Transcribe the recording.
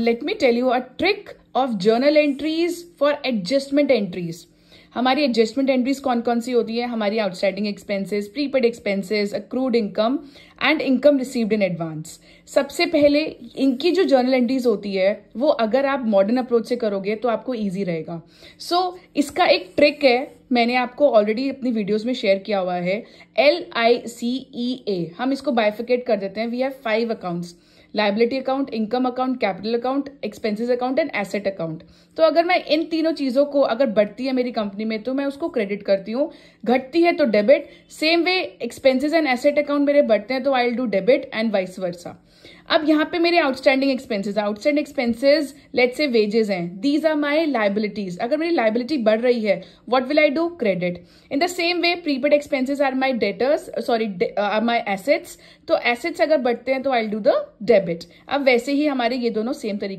late me tell you a trick of journal entries for adjustment entries हमारी adjustment entries कौन कौन सी होती है हमारी outstanding expenses prepaid expenses accrued income and income received in advance सबसे पहले इनकी जो जर्नल एंट्रीज होती है वो अगर आप मॉडर्न अप्रोच से करोगे तो आपको ईजी रहेगा सो so, इसका एक ट्रिक है मैंने आपको ऑलरेडी अपनी वीडियोस में शेयर किया हुआ है एल आई सी ई ए हम इसको बायफिकेट कर देते हैं we have five accounts liability account income account capital account expenses account and asset account तो अगर मैं इन तीनों चीज़ों को अगर बढ़ती है मेरी कंपनी में तो मैं उसको क्रेडिट करती हूँ घटती है तो debit same way expenses and asset account मेरे बढ़ते हैं तो I will do debit and vice versa अब यहाँ पे मेरे outstanding expenses outstand expenses let's say wages हैं दीज आर माई लाइबिलिटीज अगर मेरी लाइबिलिटी बढ़ रही है what will I do credit in the same way prepaid expenses are my debtors sorry are my assets तो एसेट्स अगर बढ़ते हैं तो आई डू द डेबिट अब वैसे ही हमारे ये दोनों सेम तरीके